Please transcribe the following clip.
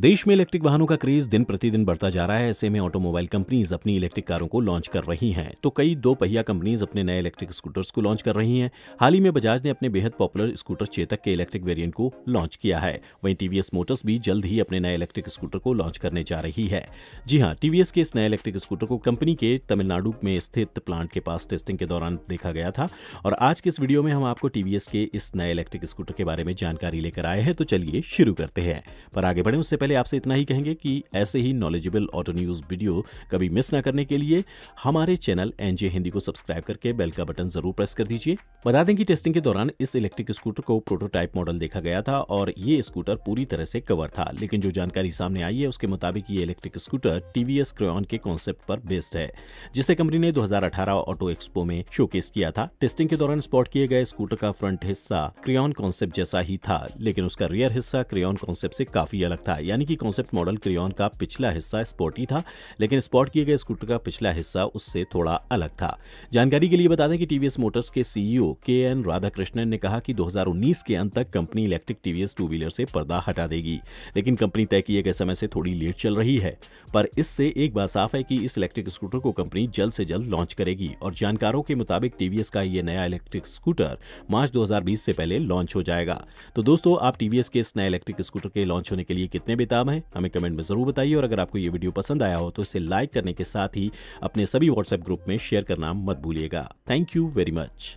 देश में इलेक्ट्रिक वाहनों का क्रेज दिन प्रतिदिन बढ़ता जा रहा है ऐसे में ऑटोमोबाइल कंपनीज अपनी इलेक्ट्रिक कारों को लॉन्च कर रही हैं तो कई दो पहिया कंपनीज अपने नए इलेक्ट्रिक स्कूटर्स को लॉन्च कर रही हैं हाल ही में बजाज ने अपने बेहद पॉपुलर स्कूटर चेतक के इलेक्ट्रिक वेरिएंट को लॉन्च किया है वहीं टीवीएस मोटर्स भी जल्द ही अपने नए इलेक्ट्रिक स्कूटर को लॉन्च करने जा रही है जी हाँ टीवीएस के इस नए इलेक्ट्रिक स्कूटर को कंपनी के तमिलनाडु में स्थित प्लांट के पास टेस्टिंग के दौरान देखा गया था और आज के इस वीडियो में हम आपको टीवीएस के इस नए इलेक्ट्रिक स्कूटर के बारे में जानकारी लेकर आए हैं तो चलिए शुरू करते हैं पर आगे बढ़े उससे पहले पहले आपसे इतना ही कहेंगे कि ऐसे ही नॉलेजेबल ऑटो न्यूज़ वीडियो कभी मिस ना करने के लिए हमारे चैनल एनजे हिंदी को सब्सक्राइब करके बेल का बटन जरूर प्रेस कर दीजिए बता दें कि टेस्टिंग के दौरान इस इलेक्ट्रिक स्कूटर को प्रोटोटाइप मॉडल देखा गया था और ये स्कूटर पूरी तरह से कवर था लेकिन जो जानकारी सामने आई है उसके मुताबिक ये इलेक्ट्रिक स्कूटर टीवीएस क्रॉन के कॉन्सेप्ट पर बेस्ड है जिसे कंपनी ने 2018 ऑटो एक्सपो में शोकेस किया था टेस्टिंग के दौरान स्पॉट किए गए स्कूटर का फ्रंट हिस्सा क्रियॉन कॉन्सेप्ट जैसा ही था लेकिन उसका रियर हिस्सा क्रियॉन कॉन्सेप्ट से काफी अलग था यानी कि कॉन्सेप्ट मॉडल क्रियोन का पिछला हिस्सा स्पोर्टी था लेकिन स्पॉट किए गए स्कूटर का पिछला हिस्सा उससे थोड़ा अलग था जानकारी के लिए बता दें कि टीवीएस मोटर्स के सीईओ के एन राधाकृष्णन ने कहा कि 2019 के अंत तक company electric TVS two wheeler से पर्दा हटा देगी लेकिन कंपनी तय किए गए समय से थोड़ी लेट चल रही है पर इससे एक बात साफ है कि इस इलेक्ट्रिक स्कूटर को कंपनी जल्द से जल्द लॉन्च करेगी और जानकारों के मुताबिक टीवीएस का ये नया इलेक्ट्रिक स्कूटर मार्च 2020 से पहले लॉन्च हो जाएगा तो दोस्तों आप टीवीएस के इस नए इलेक्ट्रिक स्कूटर के लॉन्च होने के लिए कितने बेताब हैं हमें कमेंट में ज़रूर बताइए और अगर आपको ये वीडियो पसंद आया हो तो इसे लाइक करने के साथ ही अपने सभी व्हाट्सएप ग्रुप में शेयर करना मत भूलिएगा थैंक यू वेरी मच